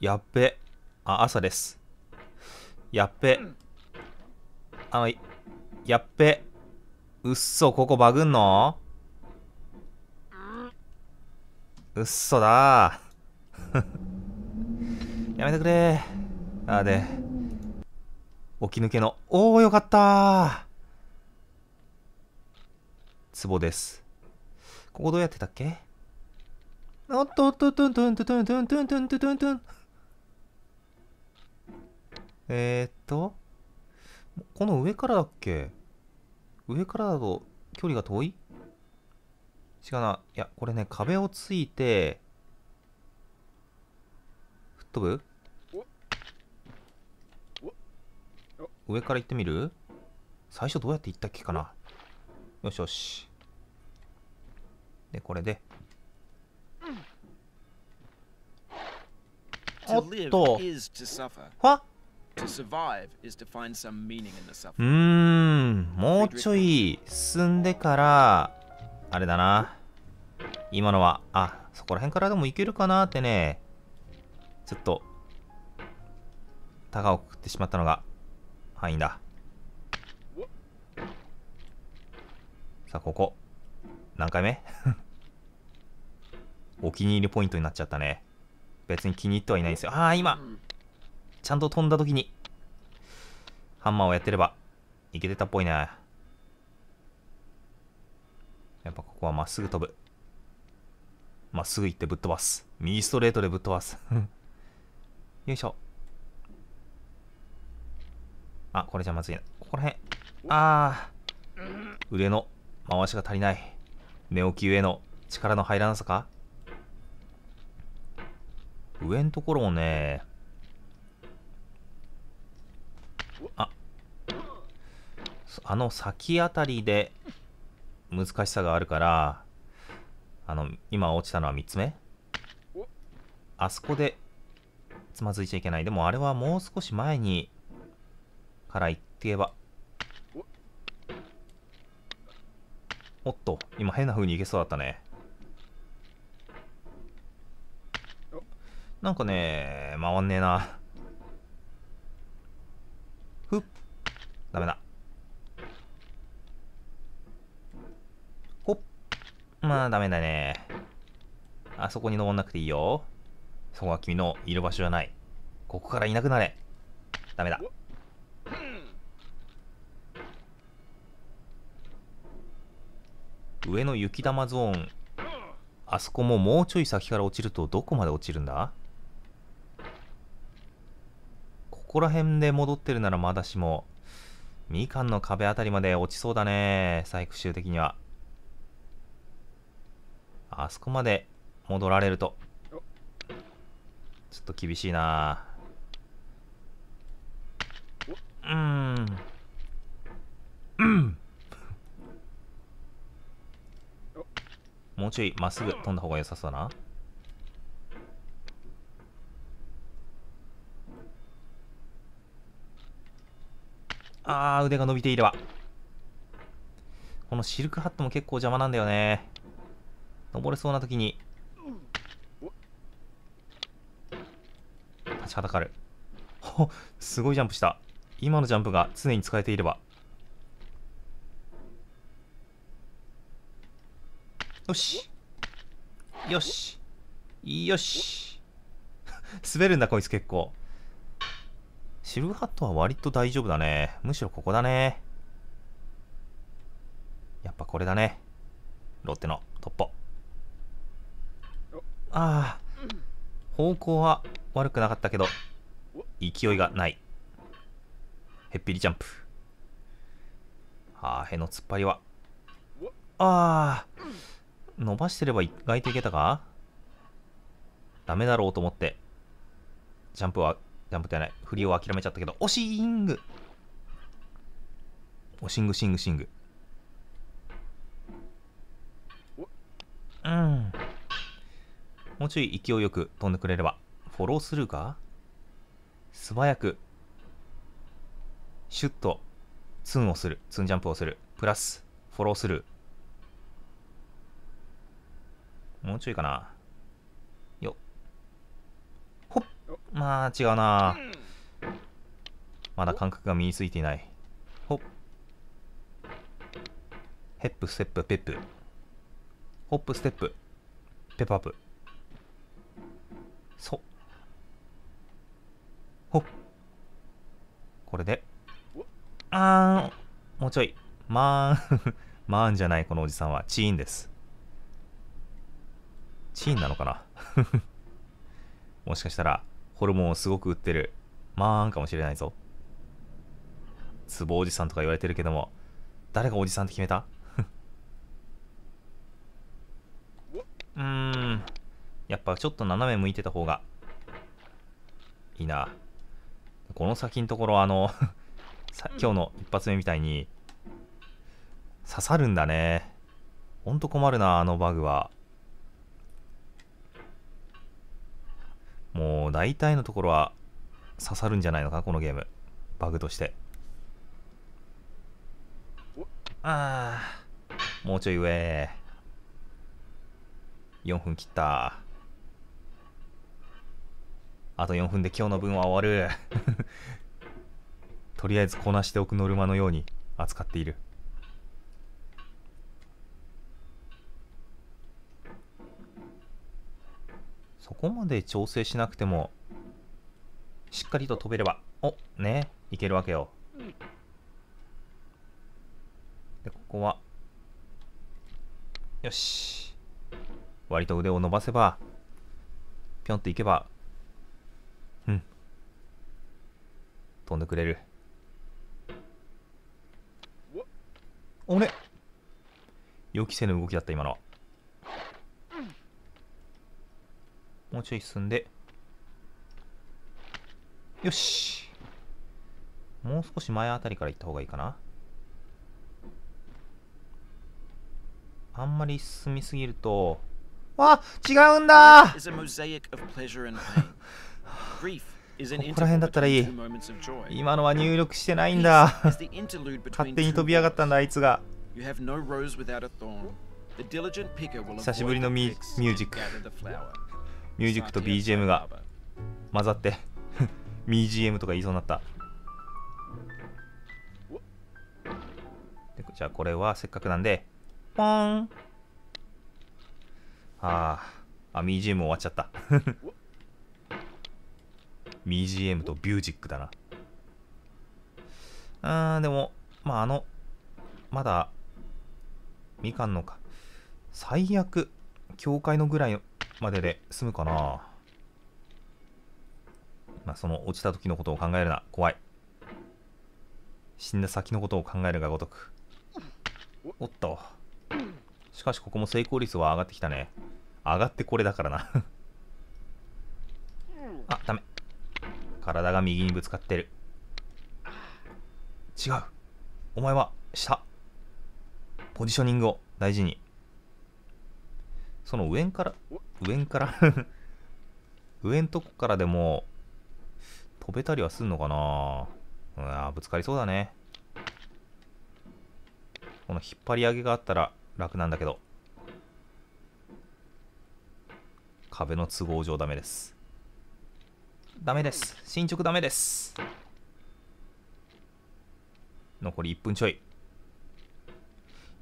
やっべ。あ、朝です。やっべ。あの、やっべ。うっそ、ここバグんのうっそだ やめてくれあで、起き抜けの、おーよかったツボです。ここどうやってたっけおっとっとっとんとんとんとんとんとんとんとんとんとん。えー、っと、この上からだっけ上からだと距離が遠い違うな。いや、これね、壁をついて、吹っ飛ぶ上から行ってみる最初どうやって行ったっけかなよしよし。で、これで。おっと。はっうーん、もうちょい進んでから、あれだな。今のは、あ、そこら辺からでもいけるかなってね、ちょっと、高をくくってしまったのが、範囲だ。さあ、ここ。何回目 お気に入りポイントになっちゃったね。別に気に入ってはいないんですよ。ああ、今ちゃんと飛んだ時に、ハンマーをやってれば、いけてたっぽいな。やっぱここはまっすぐ飛ぶ。まっすぐ行ってぶっ飛ばす。右ストレートでぶっ飛ばす。よいしょ。あ、これじゃまずいな。ここら辺。あー。腕の回しが足りない。寝起き上の力の入らなさか上のところもね、あの先あたりで難しさがあるからあの今落ちたのは3つ目あそこでつまずいちゃいけないでもあれはもう少し前にから行ってけばおっと今変な風にいけそうだったねなんかね回んねえなふっダメだまあ、ダメだね。あそこに登んなくていいよ。そこは君のいる場所じゃない。ここからいなくなれ。ダメだ。上の雪玉ゾーン。あそこももうちょい先から落ちるとどこまで落ちるんだここら辺で戻ってるならまだしも、みかんの壁あたりまで落ちそうだね。採掘集的には。あそこまで戻られるとちょっと厳しいなうんうんもうちょいまっすぐ飛んだ方が良さそうだなあー腕が伸びていればこのシルクハットも結構邪魔なんだよね登れそうな時に立ちはだかるすごいジャンプした今のジャンプが常に使えていればよしよしよし 滑るんだこいつ結構シルハットは割と大丈夫だねむしろここだねやっぱこれだねロッテのトッポあ方向は悪くなかったけど勢いがないへっぴりジャンプあへの突っ張りはあ伸ばしてれば意外といけたかダメだろうと思ってジャンプはジャンプではない振りを諦めちゃったけどおしんぐおしんぐしんぐしんぐうんもうちょい勢いよく飛んでくれれば。フォロースルーか素早く、シュッと、ツンをする。ツンジャンプをする。プラス、フォロースルー。もうちょいかな。よっ。ほっ。まあ、違うな。まだ感覚が身についていない。ほっ。ヘップ、ステップ、ペップ。ホップ、ステップ。ペップアップ。そうほっこれであーんもうちょいまーん まーんじゃないこのおじさんはチーンですチーンなのかな もしかしたらホルモンをすごく売ってるまーんかもしれないぞつぼおじさんとか言われてるけども誰がおじさんって決めた うーんやっぱちょっと斜め向いてた方がいいな。この先のところ、あの 今日の一発目みたいに、刺さるんだね。ほんと困るな、あのバグは。もう大体のところは刺さるんじゃないのかこのゲーム。バグとして。ああ、もうちょい上。4分切った。あと4分で今日の分は終わる。とりあえずこなしておくノルマのように扱っている。そこまで調整しなくても、しっかりと飛べれば、おね、いけるわけよ。で、ここは、よし。割と腕を伸ばせば、ぴょんっていけば、飛んでくれるおね予期せぬ動きだった今のもうちょい進んでよしもう少し前あたりから行った方がいいかなあんまり進みすぎるとあ違うんだ l ここら辺だったらいい今のは入力してないんだ勝手に飛び上がったんだあいつが久しぶりのミュージックミュージックと BGM が混ざって BGM とか言いそうになったじゃあこれはせっかくなんでポンああ BGM 終わっちゃった BGM とビュージックだな。あー、でも、まあ、あの、まだ、みかんのか。最悪、教会のぐらいまでで済むかな。まあ、その落ちた時のことを考えるな。怖い。死んだ先のことを考えるがごとく。おっと。しかし、ここも成功率は上がってきたね。上がってこれだからな あ、ダメ。体が右にぶつかってる違うお前は下ポジショニングを大事にその上から上から 上んとこからでも飛べたりはすんのかなうわぶつかりそうだねこの引っ張り上げがあったら楽なんだけど壁の都合上ダメですダメです進捗ダメです残り1分ちょい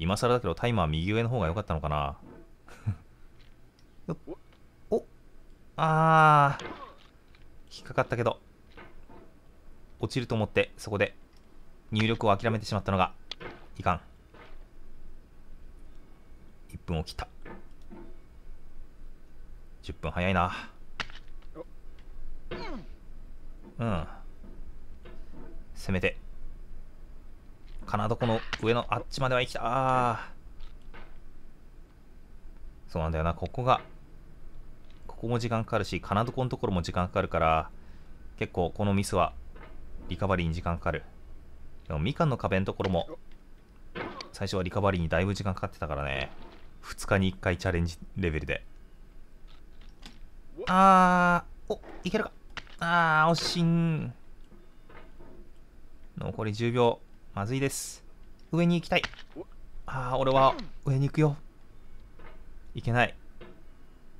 今更だけどタイマー右上の方が良かったのかな おあー引っかかったけど落ちると思ってそこで入力を諦めてしまったのがいかん1分を切った10分早いなうんせめて金床の上のあっちまでは行きたあそうなんだよなここがここも時間かかるし金床のところも時間かかるから結構このミスはリカバリーに時間かかるでもみかんの壁のところも最初はリカバリーにだいぶ時間かかってたからね2日に1回チャレンジレベルであーおいけるかあー、惜しん。残り10秒。まずいです。上に行きたい。あー、俺は上に行くよ。いけない。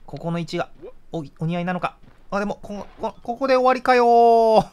ここの位置がおお似合いなのか。あ、でも、ここここで終わりかよ